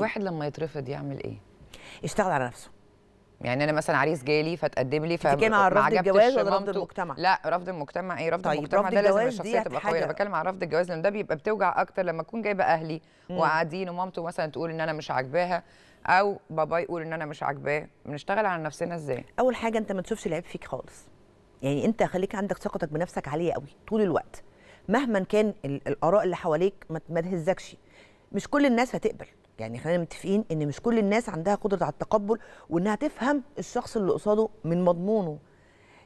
واحد لما يترفض يعمل ايه؟ يشتغل على نفسه يعني انا مثلا عريس جالي فتقدم لي بتتكلم على رفض الجواز ولا رفض المجتمع؟ لا رفض المجتمع ايه رفض طيب المجتمع رفض ده لازم الشخصيه تبقى قويه انا بتكلم على رفض الجواز لان ده بيبقى بتوجع اكتر لما اكون جايبه اهلي وقاعدين ومامته مثلا تقول ان انا مش عاجباها او بابا يقول ان انا مش عاجباه بنشتغل على نفسنا ازاي؟ اول حاجه انت ما تشوفش العيب فيك خالص يعني انت خليك عندك ثقتك بنفسك عاليه قوي طول الوقت مهما كان الاراء اللي حواليك ما تهزكش مش كل الناس هتقبل يعني خلينا متفقين ان مش كل الناس عندها قدره على التقبل وانها تفهم الشخص اللي قصاده من مضمونه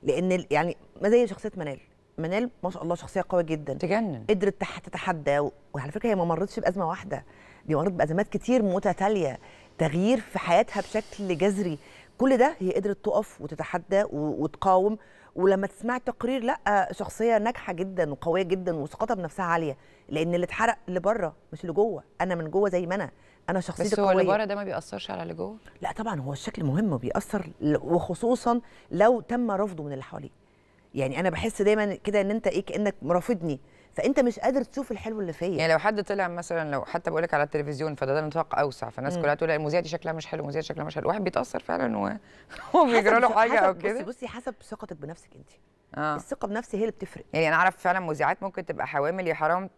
لان يعني ما زي شخصيه منال منال ما شاء الله شخصيه قويه جدا تجنن قدرت تتحدى وعلى فكره هي ما مرتش بازمه واحده دي مرت بازمات كتير متتاليه تغيير في حياتها بشكل جذري كل ده هي قدرت تقف وتتحدى وتقاوم ولما تسمعي تقرير لا شخصيه ناجحه جدا وقويه جدا وثقتها بنفسها عاليه لان اللي اتحرق اللي بره مش اللي جوه انا من جوه زي ما انا انا شخصيتي بس هو اللي بره ده ما بيأثرش على اللي جوه لا طبعا هو الشكل مهم وبيأثر وخصوصا لو تم رفضه من اللي حواليه يعني انا بحس دايما كده ان انت ايه كانك مرافضني فانت مش قادر تشوف الحلو اللي فيا يعني لو حد طلع مثلا لو حتى بقول لك على التلفزيون فده نطاق اوسع فالناس كلها تقول المذيعه دي شكلها مش حلو المذيعه شكلها مش حلو واحد بيتاثر فعلا هو بيجرى له حاجه او كده بصي بصي حسب ثقتك بنفسك انت آه. الثقه بنفسي هي اللي بتفرق يعني انا اعرف فعلا مذيعات ممكن تبقى حوامل يا حرام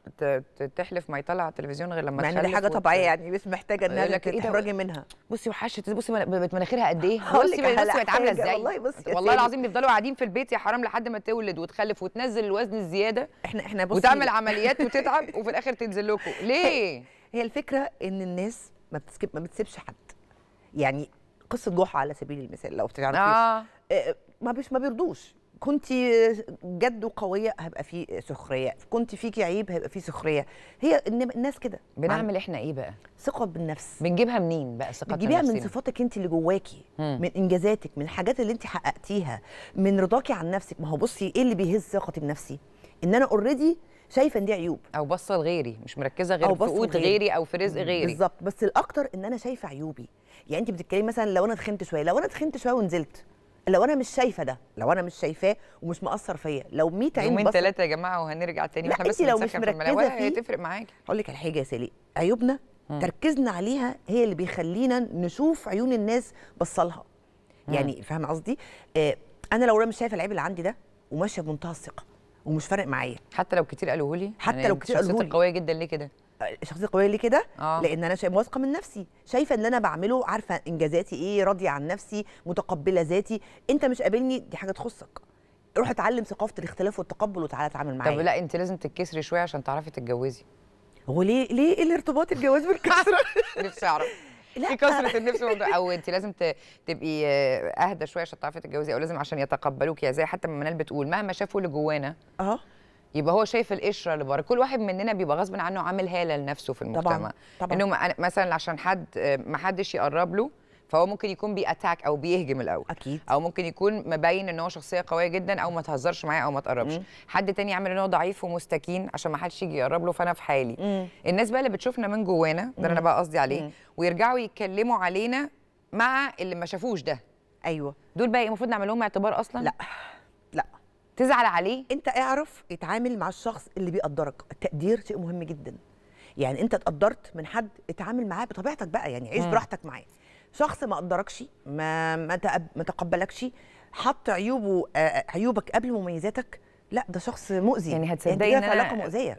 تحلف ما يطلع على التلفزيون غير لما تخلف دي حاجه طبيعيه يعني بس محتاجه انها تتحرجي إيه منها بصي وحشه بصي مناخيرها قد ايه بصي بصي بقت عامله ازاي والله بصي والله العظيم بيفضلوا قاعدين في البيت يا حرام لحد ما تولد وتخلف وتنزل الوزن الزياده احنا احنا بصي وتعمل عمليات وتتعب وفي الاخر تنزل لكم ليه هي الفكره ان الناس ما بتسكب ما بتسيبش حد يعني قصه جحا على سبيل المثال لو تعرفي آه. آه. ما بيش ما بيرضوش كنت جد وقويه هبقى في سخريه كنت فيكي عيب هيبقى في سخريه هي الناس كده بنعمل احنا ايه بقى ثقه بالنفس بنجيبها منين بقى ثقه بنجيبها من صفاتك انت اللي جواكي مم. من انجازاتك من الحاجات اللي انت حققتيها من رضاكي عن نفسك ما هو بصي ايه اللي بيهز ثقتي بنفسي ان انا اوريدي شايفه ان دي عيوب او باصه لغيري مش مركزه غير في قوت غيري او في رزق غيري بالظبط بس الاكتر ان انا شايفه عيوبي يعني انت بتتكلمي مثلا لو انا تخنت شويه لو انا تخنت شويه ونزلت لو انا مش شايفه ده لو انا مش شايفاه ومش مأثر فيا لو 100 عين يومين ثلاثه يا جماعه وهنرجع تاني احنا بس لو مش مركزه فيه هتفرق معاك هقول لك على حاجه يا سالي عيوبنا مم. تركيزنا عليها هي اللي بيخلينا نشوف عيون الناس بصلها يعني فاهمه قصدي آه انا لو انا مش شايفه العيب اللي عندي ده وماشيه بمنتهى الثقه ومش فارق معايا حتى لو كتير قالوه لي حتى يعني لو كتير قالوه لي قويه جدا ليه كده آه، شخصيه قويه ليه كده آه. لان انا شايفه واثقه من نفسي شايفه ان انا بعمله عارفه انجازاتي ايه راضيه عن نفسي متقبله ذاتي انت مش قابلني دي حاجه تخصك روح اتعلم ثقافه الاختلاف والتقبل وتعالى اتعامل معايا طب لا انت لازم تتكسري شويه عشان تعرفي تتجوزي هو ليه ليه إيه الارتباط الجواز بالكسره نفسي اعرف لا كثره النفس او انت لازم تبقي آه، اهدى شويه عشان تعرفي تتجوزي او لازم عشان يتقبلوك يا زي حتى ما منال بتقول مهما شافوا اللي جوانا اه يبقى هو شايف القشره اللي بره كل واحد مننا بيبقى غصب عنه عامل هاله لنفسه في المجتمع طبعا طبعا انه مثلا عشان حد آه، ما حدش يقرب له فهو ممكن يكون بيأتاك او بيهجم الاول اكيد او ممكن يكون مبين ان هو شخصيه قويه جدا او ما تهزرش معايا او ما تقربش حد تاني يعمل ان هو ضعيف ومستكين عشان ما حدش يجي يقرب له فانا في حالي مم. الناس بقى اللي بتشوفنا من جوانا ده انا بقى قصدي عليه مم. ويرجعوا يتكلموا علينا مع اللي ما شافوش ده ايوه دول بقى المفروض نعمل لهم اعتبار اصلا لا لا تزعل عليه انت اعرف اتعامل مع الشخص اللي بيقدرك التقدير شيء مهم جدا يعني انت اتقدرت من حد اتعامل معاه بطبيعتك بقى يعني عيش براحتك معاه شخص ما قدركش ما ما تقبلكش حط عيوبه عيوبك قبل مميزاتك لا ده شخص مؤذي يعني هتصدقي يعني ان انا علاقه مؤذيه